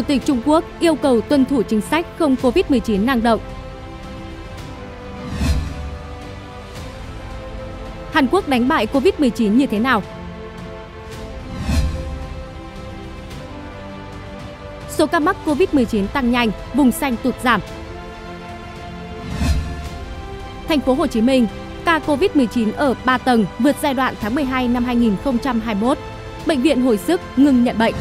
Chủ tịch Trung Quốc yêu cầu tuân thủ chính sách không COVID-19 năng động. Hàn Quốc đánh bại COVID-19 như thế nào? Số ca mắc COVID-19 tăng nhanh, vùng xanh tụt giảm. Thành phố Hồ Chí Minh, ca COVID-19 ở 3 tầng vượt giai đoạn tháng 12 năm 2021. Bệnh viện hồi sức ngừng nhận bệnh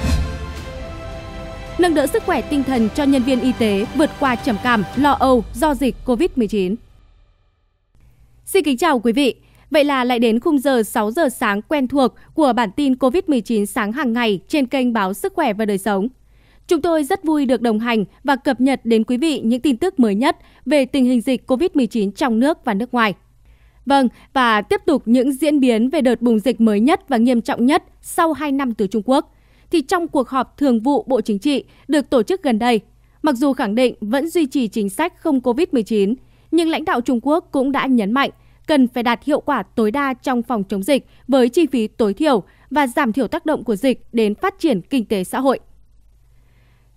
nâng đỡ sức khỏe tinh thần cho nhân viên y tế vượt qua trầm cảm, lo âu do dịch COVID-19. Xin kính chào quý vị. Vậy là lại đến khung giờ 6 giờ sáng quen thuộc của bản tin COVID-19 sáng hàng ngày trên kênh báo Sức khỏe và đời sống. Chúng tôi rất vui được đồng hành và cập nhật đến quý vị những tin tức mới nhất về tình hình dịch COVID-19 trong nước và nước ngoài. Vâng, và tiếp tục những diễn biến về đợt bùng dịch mới nhất và nghiêm trọng nhất sau 2 năm từ Trung Quốc – thì trong cuộc họp thường vụ Bộ Chính trị được tổ chức gần đây, mặc dù khẳng định vẫn duy trì chính sách không COVID-19, nhưng lãnh đạo Trung Quốc cũng đã nhấn mạnh cần phải đạt hiệu quả tối đa trong phòng chống dịch với chi phí tối thiểu và giảm thiểu tác động của dịch đến phát triển kinh tế xã hội.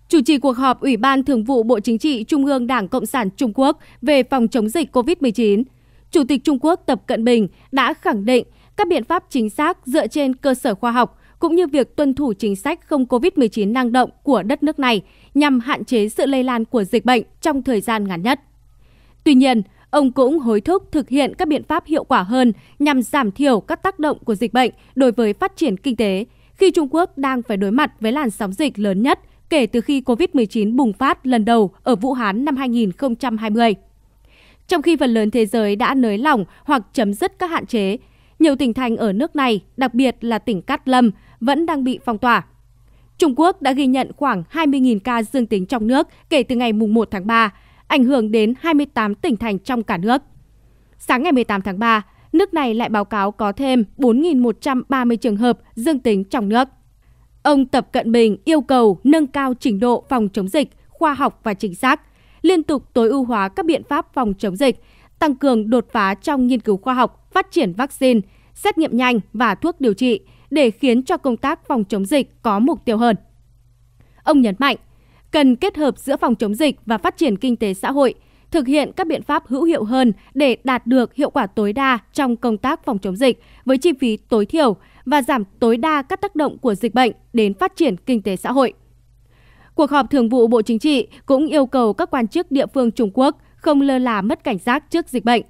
Chủ trì cuộc họp Ủy ban Thường vụ Bộ Chính trị Trung ương Đảng Cộng sản Trung Quốc về phòng chống dịch COVID-19, Chủ tịch Trung Quốc Tập Cận Bình đã khẳng định các biện pháp chính xác dựa trên cơ sở khoa học cũng như việc tuân thủ chính sách không COVID-19 năng động của đất nước này nhằm hạn chế sự lây lan của dịch bệnh trong thời gian ngắn nhất. Tuy nhiên, ông cũng hối thúc thực hiện các biện pháp hiệu quả hơn nhằm giảm thiểu các tác động của dịch bệnh đối với phát triển kinh tế khi Trung Quốc đang phải đối mặt với làn sóng dịch lớn nhất kể từ khi COVID-19 bùng phát lần đầu ở Vũ Hán năm 2020. Trong khi phần lớn thế giới đã nới lỏng hoặc chấm dứt các hạn chế, nhiều tỉnh thành ở nước này, đặc biệt là tỉnh Cát Lâm, vẫn đang bị phong tỏa. Trung Quốc đã ghi nhận khoảng 20.000 ca dương tính trong nước kể từ ngày 1 tháng 3, ảnh hưởng đến 28 tỉnh thành trong cả nước. Sáng ngày 18 tháng 3, nước này lại báo cáo có thêm 4.130 trường hợp dương tính trong nước. Ông Tập Cận Bình yêu cầu nâng cao trình độ phòng chống dịch, khoa học và chính xác, liên tục tối ưu hóa các biện pháp phòng chống dịch, tăng cường đột phá trong nghiên cứu khoa học, phát triển vaccine, xét nghiệm nhanh và thuốc điều trị, để khiến cho công tác phòng chống dịch có mục tiêu hơn. Ông nhấn mạnh, cần kết hợp giữa phòng chống dịch và phát triển kinh tế xã hội, thực hiện các biện pháp hữu hiệu hơn để đạt được hiệu quả tối đa trong công tác phòng chống dịch với chi phí tối thiểu và giảm tối đa các tác động của dịch bệnh đến phát triển kinh tế xã hội. Cuộc họp thường vụ Bộ Chính trị cũng yêu cầu các quan chức địa phương Trung Quốc không lơ là mất cảnh giác trước dịch bệnh,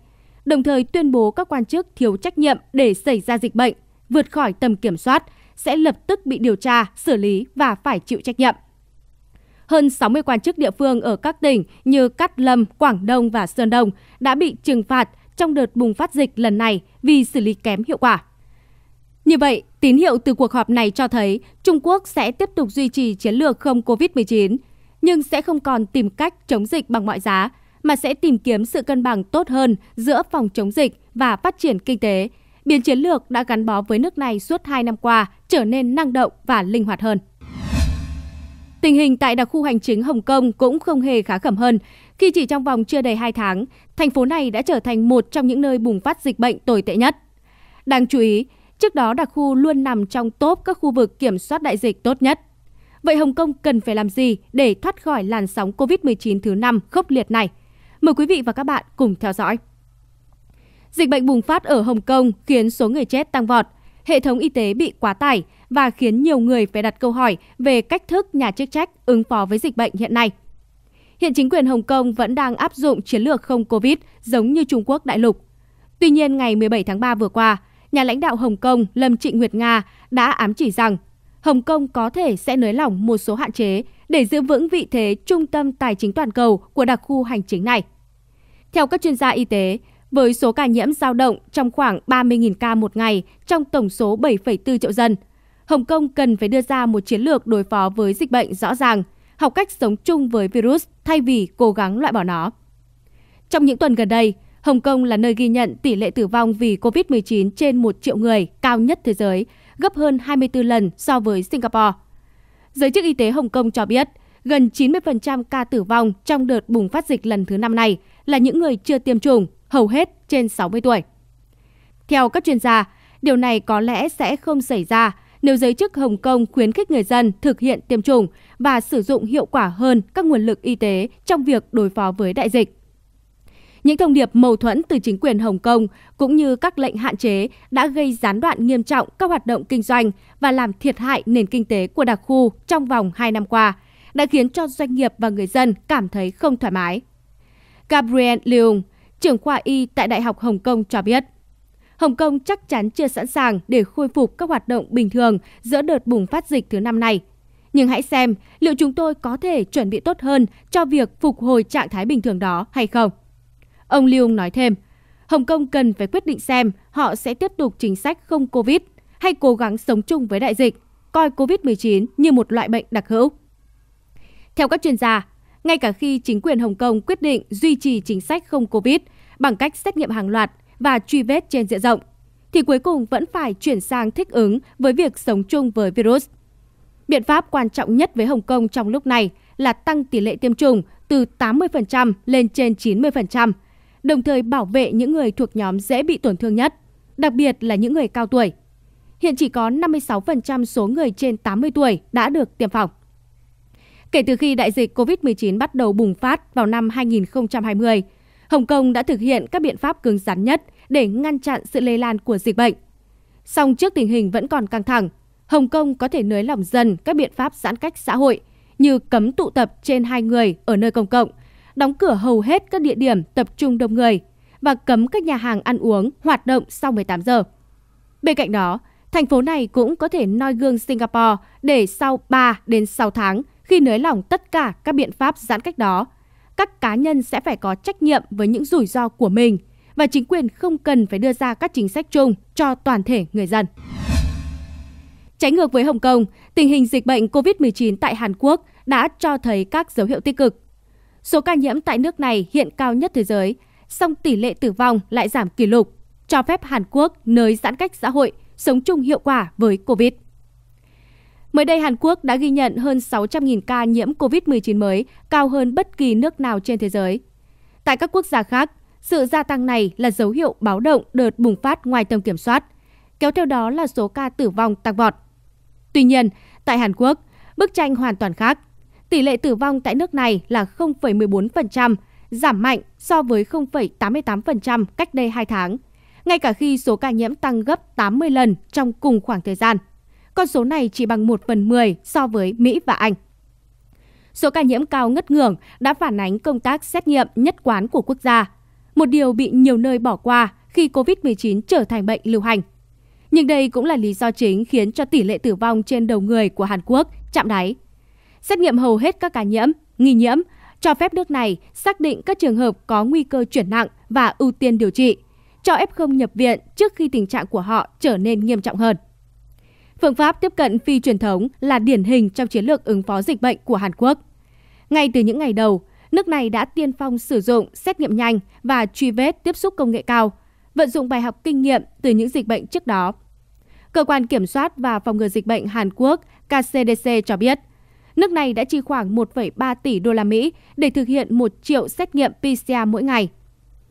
đồng thời tuyên bố các quan chức thiếu trách nhiệm để xảy ra dịch bệnh vượt khỏi tầm kiểm soát sẽ lập tức bị điều tra, xử lý và phải chịu trách nhiệm. Hơn 60 quan chức địa phương ở các tỉnh như Cát Lâm, Quảng Đông và Sơn Đông đã bị trừng phạt trong đợt bùng phát dịch lần này vì xử lý kém hiệu quả. Như vậy, tín hiệu từ cuộc họp này cho thấy Trung Quốc sẽ tiếp tục duy trì chiến lược không COVID-19, nhưng sẽ không còn tìm cách chống dịch bằng mọi giá, mà sẽ tìm kiếm sự cân bằng tốt hơn giữa phòng chống dịch và phát triển kinh tế biến chiến lược đã gắn bó với nước này suốt 2 năm qua trở nên năng động và linh hoạt hơn. Tình hình tại đặc khu hành chính Hồng Kông cũng không hề khá khẩm hơn, khi chỉ trong vòng chưa đầy 2 tháng, thành phố này đã trở thành một trong những nơi bùng phát dịch bệnh tồi tệ nhất. Đáng chú ý, trước đó đặc khu luôn nằm trong top các khu vực kiểm soát đại dịch tốt nhất. Vậy Hồng Kông cần phải làm gì để thoát khỏi làn sóng COVID-19 thứ năm khốc liệt này? Mời quý vị và các bạn cùng theo dõi. Dịch bệnh bùng phát ở Hồng Kông khiến số người chết tăng vọt, hệ thống y tế bị quá tải và khiến nhiều người phải đặt câu hỏi về cách thức nhà chức trách ứng phó với dịch bệnh hiện nay. Hiện chính quyền Hồng Kông vẫn đang áp dụng chiến lược không Covid giống như Trung Quốc đại lục. Tuy nhiên, ngày 17 tháng 3 vừa qua, nhà lãnh đạo Hồng Kông Lâm Trịnh Nguyệt Nga đã ám chỉ rằng Hồng Kông có thể sẽ nới lỏng một số hạn chế để giữ vững vị thế trung tâm tài chính toàn cầu của đặc khu hành chính này. Theo các chuyên gia y tế, với số ca nhiễm giao động trong khoảng 30.000 ca một ngày trong tổng số 7,4 triệu dân. Hồng Kông cần phải đưa ra một chiến lược đối phó với dịch bệnh rõ ràng, học cách sống chung với virus thay vì cố gắng loại bỏ nó. Trong những tuần gần đây, Hồng Kông là nơi ghi nhận tỷ lệ tử vong vì COVID-19 trên 1 triệu người cao nhất thế giới, gấp hơn 24 lần so với Singapore. Giới chức y tế Hồng Kông cho biết, gần 90% ca tử vong trong đợt bùng phát dịch lần thứ năm này là những người chưa tiêm chủng hầu hết trên 60 tuổi. Theo các chuyên gia, điều này có lẽ sẽ không xảy ra nếu giới chức Hồng Kông khuyến khích người dân thực hiện tiêm chủng và sử dụng hiệu quả hơn các nguồn lực y tế trong việc đối phó với đại dịch. Những thông điệp mâu thuẫn từ chính quyền Hồng Kông cũng như các lệnh hạn chế đã gây gián đoạn nghiêm trọng các hoạt động kinh doanh và làm thiệt hại nền kinh tế của đặc khu trong vòng 2 năm qua, đã khiến cho doanh nghiệp và người dân cảm thấy không thoải mái. Gabriel Leung, trưởng khoa y tại Đại học Hồng Kông cho biết. Hồng Kông chắc chắn chưa sẵn sàng để khôi phục các hoạt động bình thường giữa đợt bùng phát dịch thứ năm này. Nhưng hãy xem liệu chúng tôi có thể chuẩn bị tốt hơn cho việc phục hồi trạng thái bình thường đó hay không. Ông Liu nói thêm, Hồng Kông cần phải quyết định xem họ sẽ tiếp tục chính sách không Covid hay cố gắng sống chung với đại dịch, coi Covid-19 như một loại bệnh đặc hữu. Theo các chuyên gia, ngay cả khi chính quyền Hồng Kông quyết định duy trì chính sách không Covid bằng cách xét nghiệm hàng loạt và truy vết trên diện rộng, thì cuối cùng vẫn phải chuyển sang thích ứng với việc sống chung với virus. Biện pháp quan trọng nhất với Hồng Kông trong lúc này là tăng tỷ lệ tiêm chủng từ 80% lên trên 90%, đồng thời bảo vệ những người thuộc nhóm dễ bị tổn thương nhất, đặc biệt là những người cao tuổi. Hiện chỉ có 56% số người trên 80 tuổi đã được tiêm phòng. Kể từ khi đại dịch COVID-19 bắt đầu bùng phát vào năm 2020, Hồng Kông đã thực hiện các biện pháp cứng rắn nhất để ngăn chặn sự lây lan của dịch bệnh. Song trước tình hình vẫn còn căng thẳng, Hồng Kông có thể nới lỏng dần các biện pháp giãn cách xã hội như cấm tụ tập trên hai người ở nơi công cộng, đóng cửa hầu hết các địa điểm tập trung đông người và cấm các nhà hàng ăn uống hoạt động sau 18 giờ. Bên cạnh đó, thành phố này cũng có thể noi gương Singapore để sau 3 đến 6 tháng khi nới lỏng tất cả các biện pháp giãn cách đó các cá nhân sẽ phải có trách nhiệm với những rủi ro của mình và chính quyền không cần phải đưa ra các chính sách chung cho toàn thể người dân. Trái ngược với Hồng Kông, tình hình dịch bệnh COVID-19 tại Hàn Quốc đã cho thấy các dấu hiệu tích cực. Số ca nhiễm tại nước này hiện cao nhất thế giới, song tỷ lệ tử vong lại giảm kỷ lục, cho phép Hàn Quốc nới giãn cách xã hội, sống chung hiệu quả với COVID. Mới đây, Hàn Quốc đã ghi nhận hơn 600.000 ca nhiễm COVID-19 mới, cao hơn bất kỳ nước nào trên thế giới. Tại các quốc gia khác, sự gia tăng này là dấu hiệu báo động đợt bùng phát ngoài tầm kiểm soát, kéo theo đó là số ca tử vong tăng vọt. Tuy nhiên, tại Hàn Quốc, bức tranh hoàn toàn khác. Tỷ lệ tử vong tại nước này là 0,14%, giảm mạnh so với 0,88% cách đây 2 tháng, ngay cả khi số ca nhiễm tăng gấp 80 lần trong cùng khoảng thời gian. Con số này chỉ bằng 1 phần 10 so với Mỹ và Anh. Số ca nhiễm cao ngất ngưởng đã phản ánh công tác xét nghiệm nhất quán của quốc gia, một điều bị nhiều nơi bỏ qua khi COVID-19 trở thành bệnh lưu hành. Nhưng đây cũng là lý do chính khiến cho tỷ lệ tử vong trên đầu người của Hàn Quốc chạm đáy. Xét nghiệm hầu hết các ca nhiễm, nghi nhiễm, cho phép nước này xác định các trường hợp có nguy cơ chuyển nặng và ưu tiên điều trị, cho F0 nhập viện trước khi tình trạng của họ trở nên nghiêm trọng hơn. Phương pháp tiếp cận phi truyền thống là điển hình trong chiến lược ứng phó dịch bệnh của Hàn Quốc. Ngay từ những ngày đầu, nước này đã tiên phong sử dụng xét nghiệm nhanh và truy vết tiếp xúc công nghệ cao, vận dụng bài học kinh nghiệm từ những dịch bệnh trước đó. Cơ quan Kiểm soát và Phòng ngừa Dịch bệnh Hàn Quốc KCDC cho biết, nước này đã chi khoảng 1,3 tỷ đô la Mỹ để thực hiện 1 triệu xét nghiệm PCR mỗi ngày.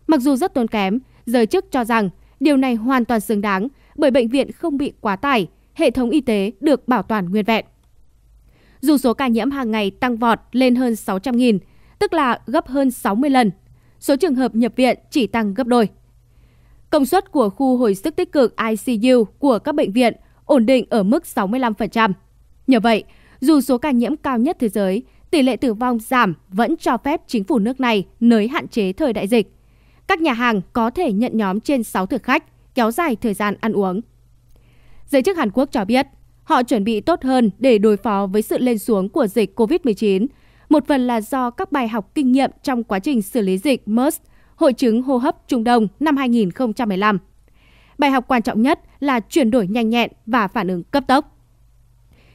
Mặc dù rất tốn kém, giới chức cho rằng điều này hoàn toàn xứng đáng bởi bệnh viện không bị quá tải – hệ thống y tế được bảo toàn nguyên vẹn. Dù số ca nhiễm hàng ngày tăng vọt lên hơn 600.000, tức là gấp hơn 60 lần, số trường hợp nhập viện chỉ tăng gấp đôi. Công suất của khu hồi sức tích cực ICU của các bệnh viện ổn định ở mức 65%. Nhờ vậy, dù số ca nhiễm cao nhất thế giới, tỷ lệ tử vong giảm vẫn cho phép chính phủ nước này nới hạn chế thời đại dịch. Các nhà hàng có thể nhận nhóm trên 6 thực khách, kéo dài thời gian ăn uống. Giới chức Hàn Quốc cho biết, họ chuẩn bị tốt hơn để đối phó với sự lên xuống của dịch COVID-19, một phần là do các bài học kinh nghiệm trong quá trình xử lý dịch MERS, hội chứng hô hấp Trung Đông năm 2015. Bài học quan trọng nhất là chuyển đổi nhanh nhẹn và phản ứng cấp tốc.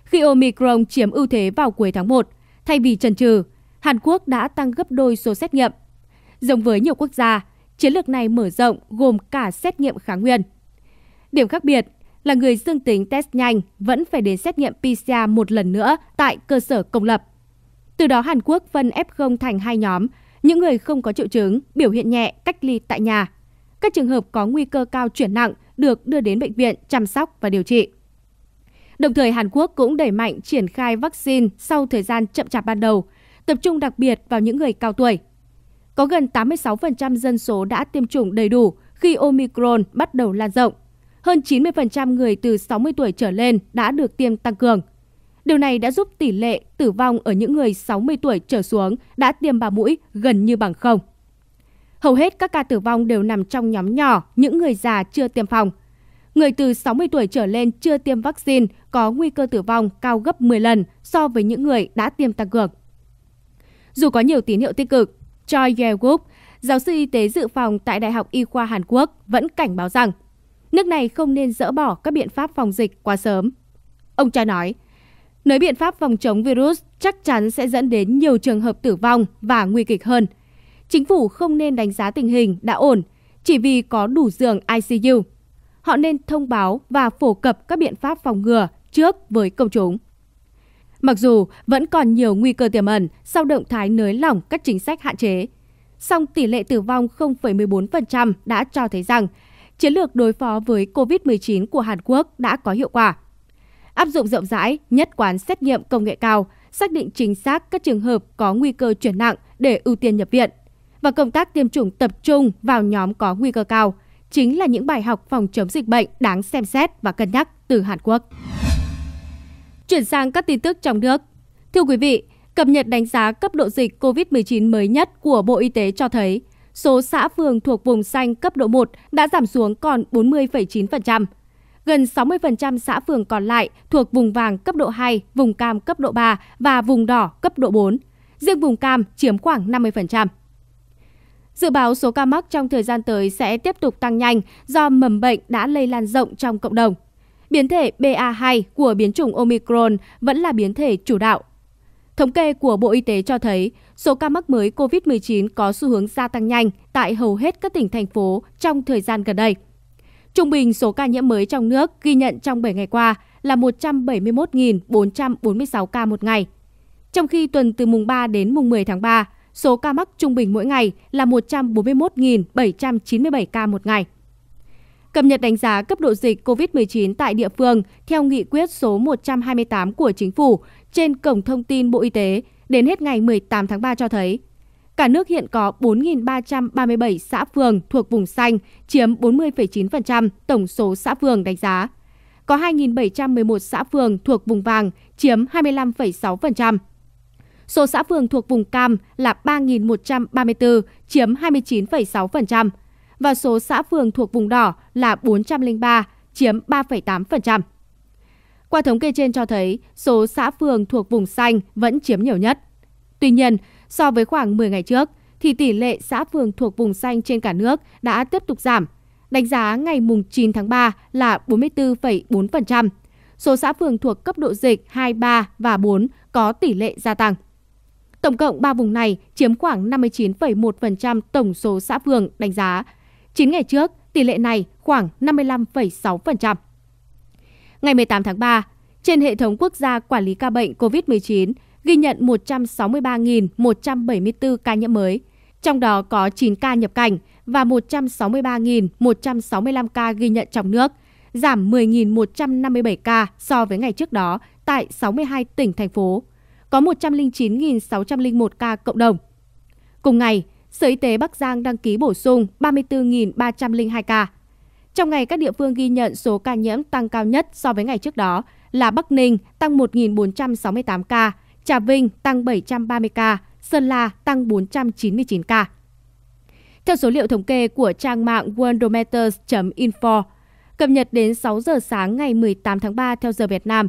Khi Omicron chiếm ưu thế vào cuối tháng 1, thay vì chần chừ, Hàn Quốc đã tăng gấp đôi số xét nghiệm. Giống với nhiều quốc gia, chiến lược này mở rộng gồm cả xét nghiệm kháng nguyên. Điểm khác biệt là người dương tính test nhanh vẫn phải đến xét nghiệm pcr một lần nữa tại cơ sở công lập. Từ đó Hàn Quốc phân F0 thành hai nhóm, những người không có triệu chứng, biểu hiện nhẹ cách ly tại nhà. Các trường hợp có nguy cơ cao chuyển nặng được đưa đến bệnh viện chăm sóc và điều trị. Đồng thời Hàn Quốc cũng đẩy mạnh triển khai vaccine sau thời gian chậm chạp ban đầu, tập trung đặc biệt vào những người cao tuổi. Có gần 86% dân số đã tiêm chủng đầy đủ khi Omicron bắt đầu lan rộng hơn 90% người từ 60 tuổi trở lên đã được tiêm tăng cường. Điều này đã giúp tỷ lệ tử vong ở những người 60 tuổi trở xuống đã tiêm ba mũi gần như bằng không. Hầu hết các ca tử vong đều nằm trong nhóm nhỏ những người già chưa tiêm phòng. Người từ 60 tuổi trở lên chưa tiêm vaccine có nguy cơ tử vong cao gấp 10 lần so với những người đã tiêm tăng cường. Dù có nhiều tín hiệu tích cực, Choi Ye-wook, giáo sư y tế dự phòng tại Đại học Y khoa Hàn Quốc vẫn cảnh báo rằng nước này không nên dỡ bỏ các biện pháp phòng dịch quá sớm. Ông cha nói, nới biện pháp phòng chống virus chắc chắn sẽ dẫn đến nhiều trường hợp tử vong và nguy kịch hơn. Chính phủ không nên đánh giá tình hình đã ổn chỉ vì có đủ giường ICU. Họ nên thông báo và phổ cập các biện pháp phòng ngừa trước với công chúng. Mặc dù vẫn còn nhiều nguy cơ tiềm ẩn sau động thái nới lỏng các chính sách hạn chế, song tỷ lệ tử vong 0,14% đã cho thấy rằng chiến lược đối phó với COVID-19 của Hàn Quốc đã có hiệu quả. Áp dụng rộng rãi, nhất quán xét nghiệm công nghệ cao, xác định chính xác các trường hợp có nguy cơ chuyển nặng để ưu tiên nhập viện. Và công tác tiêm chủng tập trung vào nhóm có nguy cơ cao chính là những bài học phòng chống dịch bệnh đáng xem xét và cân nhắc từ Hàn Quốc. Chuyển sang các tin tức trong nước. Thưa quý vị, cập nhật đánh giá cấp độ dịch COVID-19 mới nhất của Bộ Y tế cho thấy số xã phường thuộc vùng xanh cấp độ 1 đã giảm xuống còn 40,9%. Gần 60% xã phường còn lại thuộc vùng vàng cấp độ 2, vùng cam cấp độ 3 và vùng đỏ cấp độ 4. Riêng vùng cam chiếm khoảng 50%. Dự báo số ca mắc trong thời gian tới sẽ tiếp tục tăng nhanh do mầm bệnh đã lây lan rộng trong cộng đồng. Biến thể BA2 của biến chủng Omicron vẫn là biến thể chủ đạo Thống kê của Bộ Y tế cho thấy số ca mắc mới COVID-19 có xu hướng gia tăng nhanh tại hầu hết các tỉnh, thành phố trong thời gian gần đây. Trung bình số ca nhiễm mới trong nước ghi nhận trong 7 ngày qua là 171.446 ca một ngày. Trong khi tuần từ mùng 3 đến mùng 10 tháng 3, số ca mắc trung bình mỗi ngày là 141.797 ca một ngày. Cập nhật đánh giá cấp độ dịch COVID-19 tại địa phương theo nghị quyết số 128 của chính phủ trên cổng thông tin Bộ Y tế đến hết ngày 18 tháng 3 cho thấy cả nước hiện có 4.337 xã phường thuộc vùng xanh, chiếm 40,9% tổng số xã phường đánh giá. Có 2.711 xã phường thuộc vùng vàng, chiếm 25,6%. Số xã phường thuộc vùng cam là 3.134, chiếm 29,6%. Và số xã phường thuộc vùng đỏ là 403, chiếm 3,8%. Qua thống kê trên cho thấy số xã phường thuộc vùng xanh vẫn chiếm nhiều nhất. Tuy nhiên, so với khoảng 10 ngày trước, thì tỷ lệ xã phường thuộc vùng xanh trên cả nước đã tiếp tục giảm, đánh giá ngày 9 tháng 3 là 44,4%. Số xã phường thuộc cấp độ dịch 2, 3 và 4 có tỷ lệ gia tăng. Tổng cộng 3 vùng này chiếm khoảng 59,1% tổng số xã phường đánh giá. 9 ngày trước, tỷ lệ này khoảng 55,6%. Ngày 18 tháng 3, trên hệ thống quốc gia quản lý ca bệnh COVID-19 ghi nhận 163.174 ca nhiễm mới, trong đó có 9 ca nhập cảnh và 163.165 ca ghi nhận trong nước, giảm 10.157 ca so với ngày trước đó tại 62 tỉnh, thành phố, có 109.601 ca cộng đồng. Cùng ngày, Sở Y tế Bắc Giang đăng ký bổ sung 34.302 ca, trong ngày các địa phương ghi nhận số ca nhiễm tăng cao nhất so với ngày trước đó là Bắc Ninh tăng 1.468 ca, Trà Vinh tăng 730 ca, Sơn La tăng 499 ca. Theo số liệu thống kê của trang mạng worldometers.info, cập nhật đến 6 giờ sáng ngày 18 tháng 3 theo giờ Việt Nam,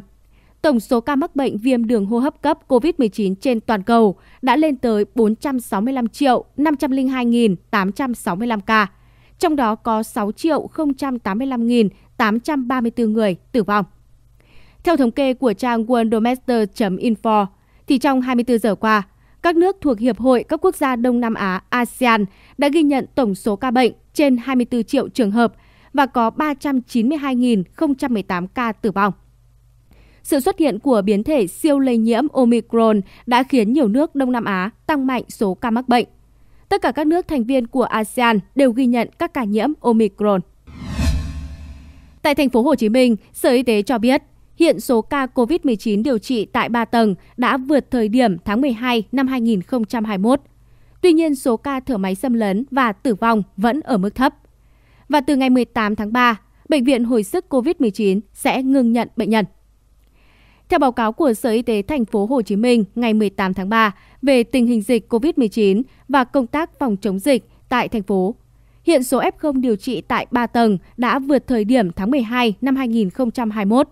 tổng số ca mắc bệnh viêm đường hô hấp cấp COVID-19 trên toàn cầu đã lên tới 465 triệu 502.865 ca, trong đó có 6.085.834 người tử vong. Theo thống kê của trang worldometer.info, thì trong 24 giờ qua, các nước thuộc Hiệp hội các quốc gia Đông Nam Á ASEAN đã ghi nhận tổng số ca bệnh trên 24 triệu trường hợp và có 392.018 ca tử vong. Sự xuất hiện của biến thể siêu lây nhiễm Omicron đã khiến nhiều nước Đông Nam Á tăng mạnh số ca mắc bệnh Tất cả các nước thành viên của ASEAN đều ghi nhận các ca nhiễm Omicron. Tại thành phố Hồ Chí Minh, Sở Y tế cho biết hiện số ca COVID-19 điều trị tại 3 tầng đã vượt thời điểm tháng 12 năm 2021. Tuy nhiên, số ca thở máy xâm lấn và tử vong vẫn ở mức thấp. Và từ ngày 18 tháng 3, Bệnh viện Hồi sức COVID-19 sẽ ngừng nhận bệnh nhân. Theo báo cáo của Sở Y tế thành phố Hồ Chí Minh ngày 18 tháng 3 về tình hình dịch COVID-19 và công tác phòng chống dịch tại thành phố, hiện số F0 điều trị tại 3 tầng đã vượt thời điểm tháng 12 năm 2021.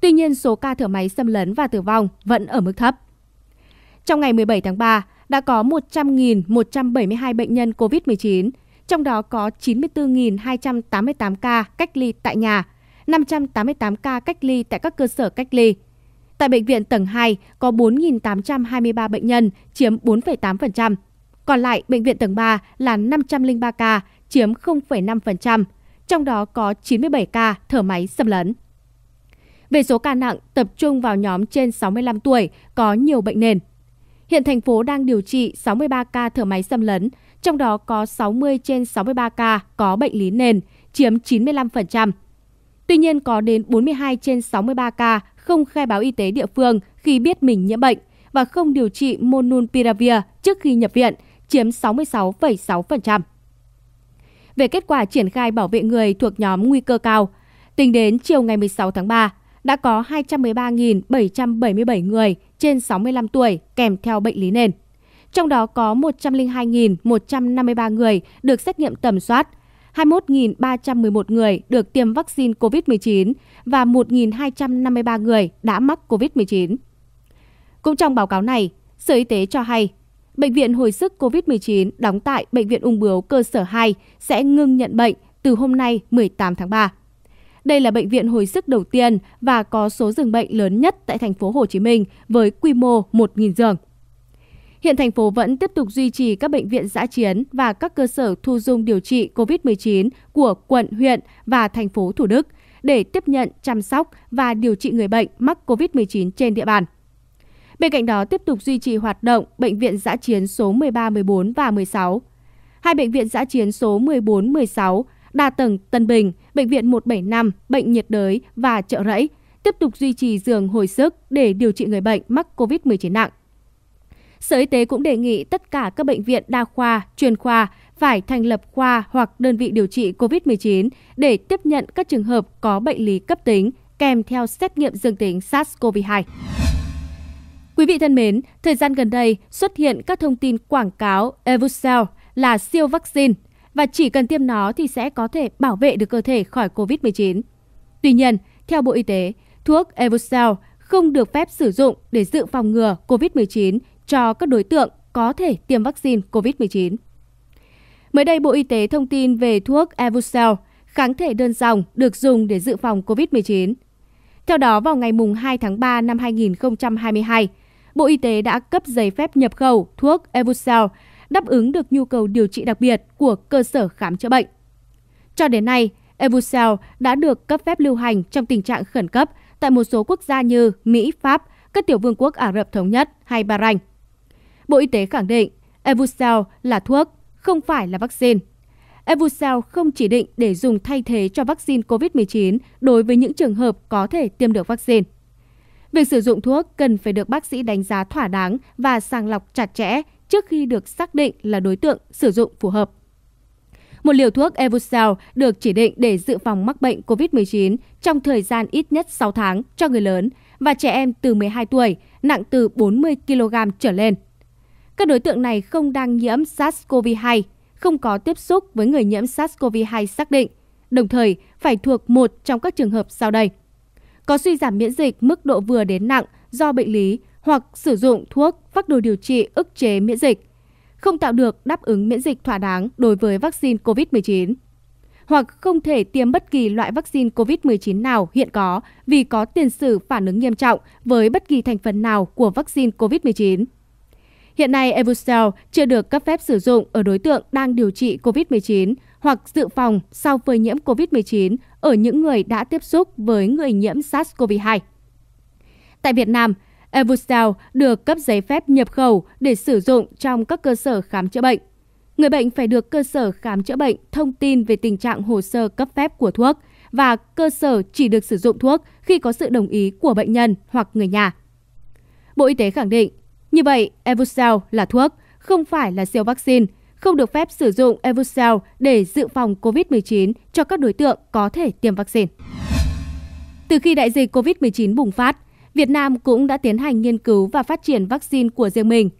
Tuy nhiên, số ca thở máy xâm lấn và tử vong vẫn ở mức thấp. Trong ngày 17 tháng 3, đã có 100.172 bệnh nhân COVID-19, trong đó có 94.288 ca cách ly tại nhà, 588 ca cách ly tại các cơ sở cách ly, Tại bệnh viện tầng 2 có 4.823 bệnh nhân, chiếm 4,8%. Còn lại bệnh viện tầng 3 là 503 ca, chiếm 0,5%, trong đó có 97 ca thở máy xâm lấn. Về số ca nặng tập trung vào nhóm trên 65 tuổi có nhiều bệnh nền. Hiện thành phố đang điều trị 63 ca thở máy xâm lấn, trong đó có 60 trên 63 ca có bệnh lý nền, chiếm 95%. Tuy nhiên có đến 42 trên 63 ca không khai báo y tế địa phương khi biết mình nhiễm bệnh và không điều trị Monunpiravir trước khi nhập viện, chiếm 66,6%. Về kết quả triển khai bảo vệ người thuộc nhóm nguy cơ cao, tính đến chiều ngày 16 tháng 3, đã có 213.777 người trên 65 tuổi kèm theo bệnh lý nền. Trong đó có 102.153 người được xét nghiệm tầm soát 21.311 người được tiêm vaccine COVID-19 và 1.253 người đã mắc COVID-19. Cũng trong báo cáo này, Sở Y tế cho hay, Bệnh viện hồi sức COVID-19 đóng tại Bệnh viện ung bướu cơ sở 2 sẽ ngưng nhận bệnh từ hôm nay 18 tháng 3. Đây là bệnh viện hồi sức đầu tiên và có số giường bệnh lớn nhất tại thành phố Hồ Chí Minh với quy mô 1.000 giường. Hiện thành phố vẫn tiếp tục duy trì các bệnh viện giã chiến và các cơ sở thu dung điều trị COVID-19 của quận, huyện và thành phố Thủ Đức để tiếp nhận, chăm sóc và điều trị người bệnh mắc COVID-19 trên địa bàn. Bên cạnh đó tiếp tục duy trì hoạt động bệnh viện giã chiến số 13, 14 và 16. Hai bệnh viện giã chiến số 14, 16 đa tầng Tân Bình, bệnh viện 175, bệnh nhiệt đới và chợ rẫy tiếp tục duy trì giường hồi sức để điều trị người bệnh mắc COVID-19 nặng sở y tế cũng đề nghị tất cả các bệnh viện đa khoa chuyên khoa phải thành lập khoa hoặc đơn vị điều trị covid 19 để tiếp nhận các trường hợp có bệnh lý cấp tính kèm theo xét nghiệm dương tính SARS-CoV-2. Quý vị thân mến, thời gian gần đây xuất hiện các thông tin quảng cáo Evusel là siêu vaccine và chỉ cần tiêm nó thì sẽ có thể bảo vệ được cơ thể khỏi COVID-19. Tuy nhiên, theo Bộ Y tế, thuốc Evusel không được phép sử dụng để dự phòng ngừa COVID-19 cho các đối tượng có thể tiêm vaccine COVID-19. Mới đây, Bộ Y tế thông tin về thuốc Evusel, kháng thể đơn dòng được dùng để dự phòng COVID-19. Theo đó, vào ngày 2 tháng 3 năm 2022, Bộ Y tế đã cấp giấy phép nhập khẩu thuốc Evusel đáp ứng được nhu cầu điều trị đặc biệt của cơ sở khám chữa bệnh. Cho đến nay, Evusel đã được cấp phép lưu hành trong tình trạng khẩn cấp tại một số quốc gia như Mỹ, Pháp, các tiểu vương quốc Ả Rập Thống Nhất hay Bahrain. Bộ Y tế khẳng định Evusel là thuốc, không phải là vaccine. Evusel không chỉ định để dùng thay thế cho vaccine COVID-19 đối với những trường hợp có thể tiêm được vaccine. Việc sử dụng thuốc cần phải được bác sĩ đánh giá thỏa đáng và sàng lọc chặt chẽ trước khi được xác định là đối tượng sử dụng phù hợp. Một liều thuốc Evusel được chỉ định để dự phòng mắc bệnh COVID-19 trong thời gian ít nhất 6 tháng cho người lớn và trẻ em từ 12 tuổi, nặng từ 40 kg trở lên các đối tượng này không đang nhiễm SARS-CoV-2, không có tiếp xúc với người nhiễm SARS-CoV-2 xác định, đồng thời phải thuộc một trong các trường hợp sau đây. Có suy giảm miễn dịch mức độ vừa đến nặng do bệnh lý hoặc sử dụng thuốc phác đồ điều trị ức chế miễn dịch, không tạo được đáp ứng miễn dịch thỏa đáng đối với vaccine COVID-19 hoặc không thể tiêm bất kỳ loại vaccine COVID-19 nào hiện có vì có tiền sử phản ứng nghiêm trọng với bất kỳ thành phần nào của vaccine COVID-19. Hiện nay Evusel chưa được cấp phép sử dụng ở đối tượng đang điều trị COVID-19 hoặc dự phòng sau phơi nhiễm COVID-19 ở những người đã tiếp xúc với người nhiễm SARS-CoV-2. Tại Việt Nam, Evusel được cấp giấy phép nhập khẩu để sử dụng trong các cơ sở khám chữa bệnh. Người bệnh phải được cơ sở khám chữa bệnh thông tin về tình trạng hồ sơ cấp phép của thuốc và cơ sở chỉ được sử dụng thuốc khi có sự đồng ý của bệnh nhân hoặc người nhà. Bộ Y tế khẳng định như vậy, Evusel là thuốc, không phải là siêu vaccine, không được phép sử dụng Evusel để dự phòng COVID-19 cho các đối tượng có thể tiêm vaccine. Từ khi đại dịch COVID-19 bùng phát, Việt Nam cũng đã tiến hành nghiên cứu và phát triển vaccine của riêng mình.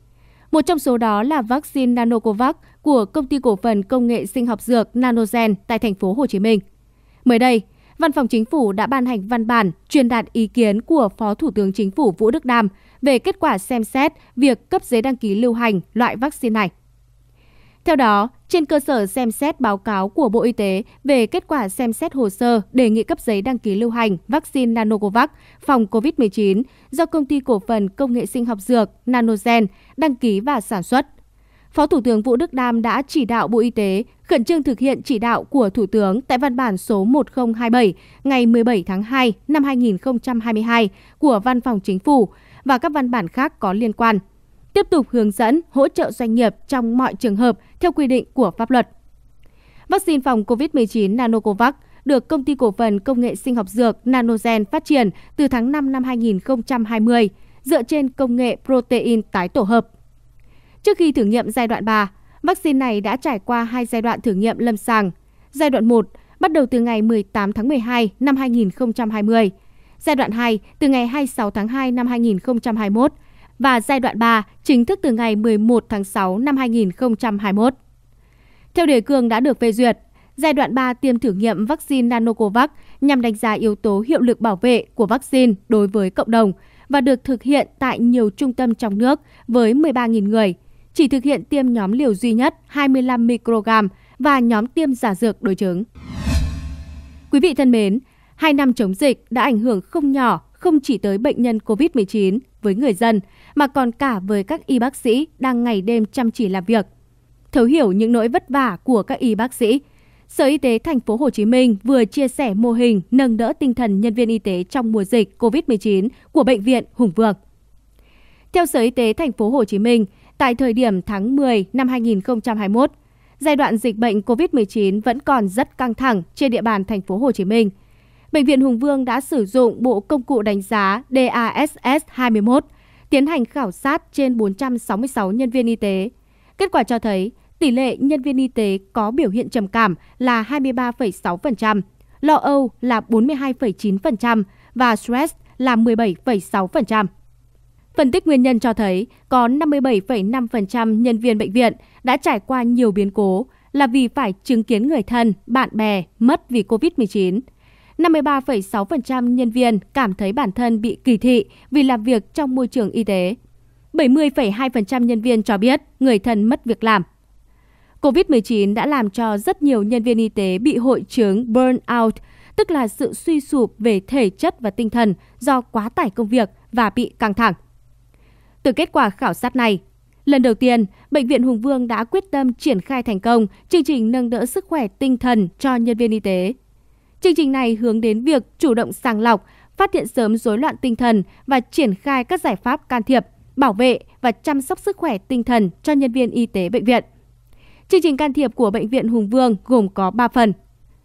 Một trong số đó là vaccine Nanocovax của công ty cổ phần công nghệ sinh học dược Nanogen tại thành phố Hồ Chí Minh. Mới đây, Văn phòng Chính phủ đã ban hành văn bản truyền đạt ý kiến của Phó Thủ tướng Chính phủ Vũ Đức Đam về kết quả xem xét việc cấp giấy đăng ký lưu hành loại vaccine này. Theo đó, trên cơ sở xem xét báo cáo của Bộ Y tế về kết quả xem xét hồ sơ đề nghị cấp giấy đăng ký lưu hành vaccine Nanocovax phòng COVID-19 do Công ty Cổ phần Công nghệ Sinh học Dược Nanogen đăng ký và sản xuất, Phó Thủ tướng Vũ Đức Đam đã chỉ đạo Bộ Y tế khẩn trương thực hiện chỉ đạo của Thủ tướng tại văn bản số 1027 ngày 17 tháng 2 năm 2022 của Văn phòng Chính phủ và các văn bản khác có liên quan. Tiếp tục hướng dẫn hỗ trợ doanh nghiệp trong mọi trường hợp theo quy định của pháp luật. Vaccine phòng COVID-19 Nanocovax được Công ty Cổ phần Công nghệ Sinh học Dược Nanogen phát triển từ tháng 5 năm 2020 dựa trên công nghệ protein tái tổ hợp. Trước khi thử nghiệm giai đoạn 3, vaccine này đã trải qua hai giai đoạn thử nghiệm lâm sàng. Giai đoạn 1 bắt đầu từ ngày 18 tháng 12 năm 2020 giai đoạn 2 từ ngày 26 tháng 2 năm 2021 và giai đoạn 3 chính thức từ ngày 11 tháng 6 năm 2021. Theo đề cương đã được phê duyệt, giai đoạn 3 tiêm thử nghiệm vaccine Nanocovax nhằm đánh giá yếu tố hiệu lực bảo vệ của vaccine đối với cộng đồng và được thực hiện tại nhiều trung tâm trong nước với 13.000 người, chỉ thực hiện tiêm nhóm liều duy nhất 25 microgram và nhóm tiêm giả dược đối chứng. Quý vị thân mến, hai năm chống dịch đã ảnh hưởng không nhỏ không chỉ tới bệnh nhân COVID-19 với người dân mà còn cả với các y bác sĩ đang ngày đêm chăm chỉ làm việc. Thấu hiểu những nỗi vất vả của các y bác sĩ, Sở Y tế thành phố Hồ Chí Minh vừa chia sẻ mô hình nâng đỡ tinh thần nhân viên y tế trong mùa dịch COVID-19 của bệnh viện Hùng Vương. Theo Sở Y tế thành phố Hồ Chí Minh, tại thời điểm tháng 10 năm 2021, giai đoạn dịch bệnh COVID-19 vẫn còn rất căng thẳng trên địa bàn thành phố Hồ Chí Minh – Bệnh viện Hùng Vương đã sử dụng bộ công cụ đánh giá DASS 21 tiến hành khảo sát trên 466 nhân viên y tế. Kết quả cho thấy tỷ lệ nhân viên y tế có biểu hiện trầm cảm là 23,6%, lo âu là 42,9% và stress là 17,6%. Phân tích nguyên nhân cho thấy có 57,5% nhân viên bệnh viện đã trải qua nhiều biến cố là vì phải chứng kiến người thân, bạn bè mất vì COVID-19 năm mươi ba 53,6% nhân viên cảm thấy bản thân bị kỳ thị vì làm việc trong môi trường y tế. bảy mươi 70,2% nhân viên cho biết người thân mất việc làm. covid chín đã làm cho rất nhiều nhân viên y tế bị hội chứng burn out, tức là sự suy sụp về thể chất và tinh thần do quá tải công việc và bị căng thẳng. Từ kết quả khảo sát này, lần đầu tiên, Bệnh viện Hùng Vương đã quyết tâm triển khai thành công chương trình nâng đỡ sức khỏe tinh thần cho nhân viên y tế Chương trình này hướng đến việc chủ động sàng lọc, phát hiện sớm rối loạn tinh thần và triển khai các giải pháp can thiệp, bảo vệ và chăm sóc sức khỏe tinh thần cho nhân viên y tế bệnh viện. Chương trình can thiệp của Bệnh viện Hùng Vương gồm có 3 phần.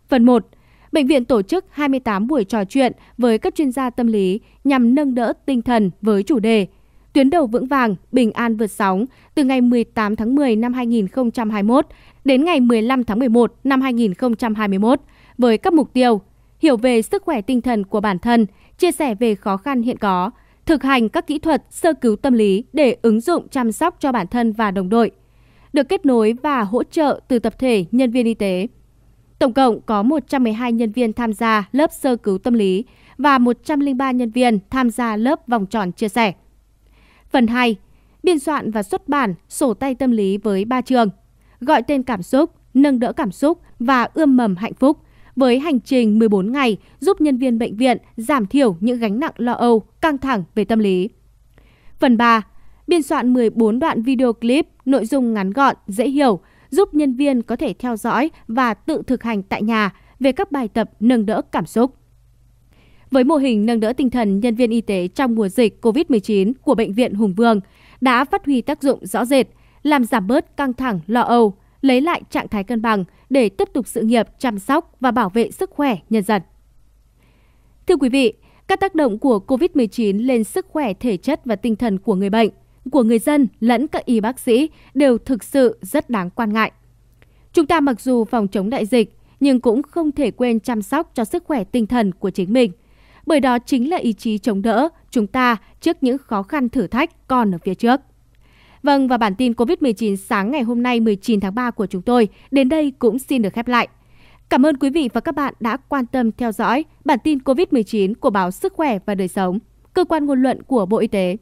Phần 1. Bệnh viện tổ chức 28 buổi trò chuyện với các chuyên gia tâm lý nhằm nâng đỡ tinh thần với chủ đề Tuyến đầu vững vàng, bình an vượt sóng từ ngày 18 tháng 10 năm 2021 đến ngày 15 tháng 11 năm 2021 với các mục tiêu hiểu về sức khỏe tinh thần của bản thân, chia sẻ về khó khăn hiện có, thực hành các kỹ thuật sơ cứu tâm lý để ứng dụng chăm sóc cho bản thân và đồng đội, được kết nối và hỗ trợ từ tập thể nhân viên y tế. Tổng cộng có 112 nhân viên tham gia lớp sơ cứu tâm lý và 103 nhân viên tham gia lớp vòng tròn chia sẻ. Phần 2. Biên soạn và xuất bản sổ tay tâm lý với ba trường. Gọi tên cảm xúc, nâng đỡ cảm xúc và ươm mầm hạnh phúc với hành trình 14 ngày giúp nhân viên bệnh viện giảm thiểu những gánh nặng lo âu, căng thẳng về tâm lý. Phần 3. Biên soạn 14 đoạn video clip, nội dung ngắn gọn, dễ hiểu, giúp nhân viên có thể theo dõi và tự thực hành tại nhà về các bài tập nâng đỡ cảm xúc. Với mô hình nâng đỡ tinh thần nhân viên y tế trong mùa dịch COVID-19 của Bệnh viện Hùng Vương đã phát huy tác dụng rõ rệt, làm giảm bớt căng thẳng, lo âu, lấy lại trạng thái cân bằng để tiếp tục sự nghiệp chăm sóc và bảo vệ sức khỏe nhân dân. Thưa quý vị, các tác động của COVID-19 lên sức khỏe thể chất và tinh thần của người bệnh, của người dân lẫn các y bác sĩ đều thực sự rất đáng quan ngại. Chúng ta mặc dù phòng chống đại dịch, nhưng cũng không thể quên chăm sóc cho sức khỏe tinh thần của chính mình, bởi đó chính là ý chí chống đỡ chúng ta trước những khó khăn thử thách còn ở phía trước. Vâng và bản tin COVID-19 sáng ngày hôm nay 19 tháng 3 của chúng tôi đến đây cũng xin được khép lại. Cảm ơn quý vị và các bạn đã quan tâm theo dõi bản tin COVID-19 của báo Sức khỏe và đời sống, cơ quan ngôn luận của Bộ Y tế.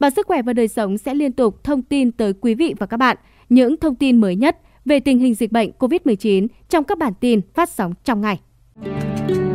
Báo Sức khỏe và đời sống sẽ liên tục thông tin tới quý vị và các bạn những thông tin mới nhất về tình hình dịch bệnh COVID-19 trong các bản tin phát sóng trong ngày.